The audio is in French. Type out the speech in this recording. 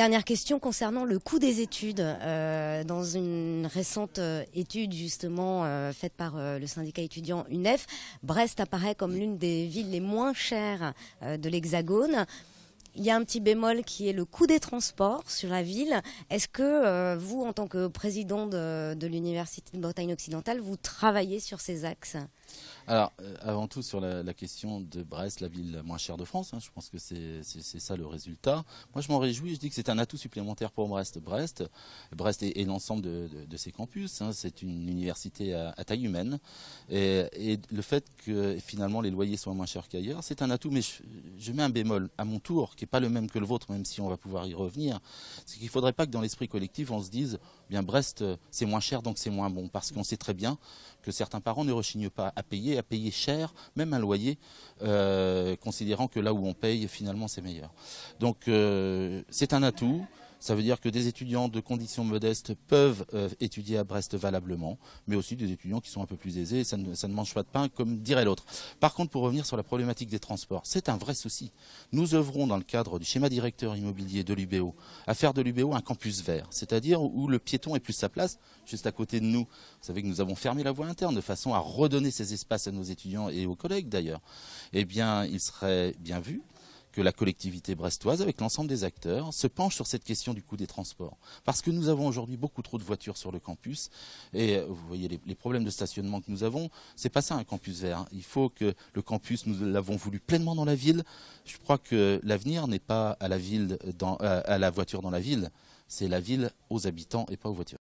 Dernière question concernant le coût des études. Euh, dans une récente euh, étude justement euh, faite par le syndicat étudiant UNEF, Brest apparaît comme l'une des villes les moins chères de l'Hexagone. Il y a un petit bémol qui est le coût des transports sur la ville. Est-ce que vous, en tant que président de l'Université de Bretagne occidentale, vous travaillez sur ces axes alors, euh, avant tout, sur la, question de Brest, la ville moins chère de France, hein, je pense que c'est ça le résultat. Moi, je m'en réjouis, je dis que c'est un atout supplémentaire pour Brest. Brest, Brest et, l'ensemble de, ses campus, hein, c'est une université à, taille humaine. Et, le fait que finalement les loyers soient moins chers qu'ailleurs, c'est un atout. Mais je, mets un bémol à mon tour, qui n'est pas le même que le vôtre, même si on va pouvoir y revenir. C'est qu'il ne faudrait pas que dans l'esprit collectif, on se dise, bien Brest, euh, c'est moins cher, donc c'est moins bon. Parce qu'on sait très bien que certains parents ne rechignent pas à payer, à payer cher, même un loyer, euh, considérant que là où on paye, finalement, c'est meilleur. Donc, euh, c'est un atout. Ça veut dire que des étudiants de conditions modestes peuvent euh, étudier à Brest valablement, mais aussi des étudiants qui sont un peu plus aisés, ça ne, ça ne mange pas de pain, comme dirait l'autre. Par contre, pour revenir sur la problématique des transports, c'est un vrai souci. Nous œuvrons dans le cadre du schéma directeur immobilier de l'UBO à faire de l'UBO un campus vert, c'est-à-dire où le piéton ait plus sa place, juste à côté de nous. Vous savez que nous avons fermé la voie interne de façon à redonner ces espaces à nos étudiants et aux collègues d'ailleurs. Eh bien, il serait bien vu que la collectivité brestoise, avec l'ensemble des acteurs, se penche sur cette question du coût des transports. Parce que nous avons aujourd'hui beaucoup trop de voitures sur le campus, et euh, vous voyez les, problèmes de stationnement que nous avons, c'est pas ça un campus vert. Il faut que le campus, nous l'avons voulu pleinement dans la ville. Je crois que l'avenir n'est pas à la, ville dans, euh, à la voiture dans la ville, c'est la ville aux habitants et pas aux voitures.